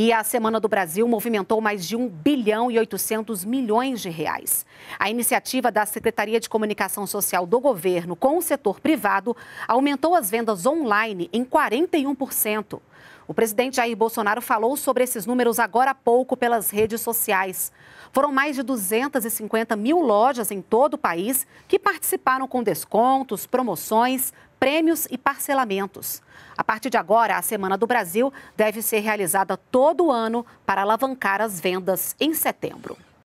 E a Semana do Brasil movimentou mais de 1 bilhão e 800 milhões de reais. A iniciativa da Secretaria de Comunicação Social do governo com o setor privado aumentou as vendas online em 41%. O presidente Jair Bolsonaro falou sobre esses números agora há pouco pelas redes sociais. Foram mais de 250 mil lojas em todo o país que participaram com descontos, promoções, prêmios e parcelamentos. A partir de agora, a Semana do Brasil deve ser realizada todo ano para alavancar as vendas em setembro.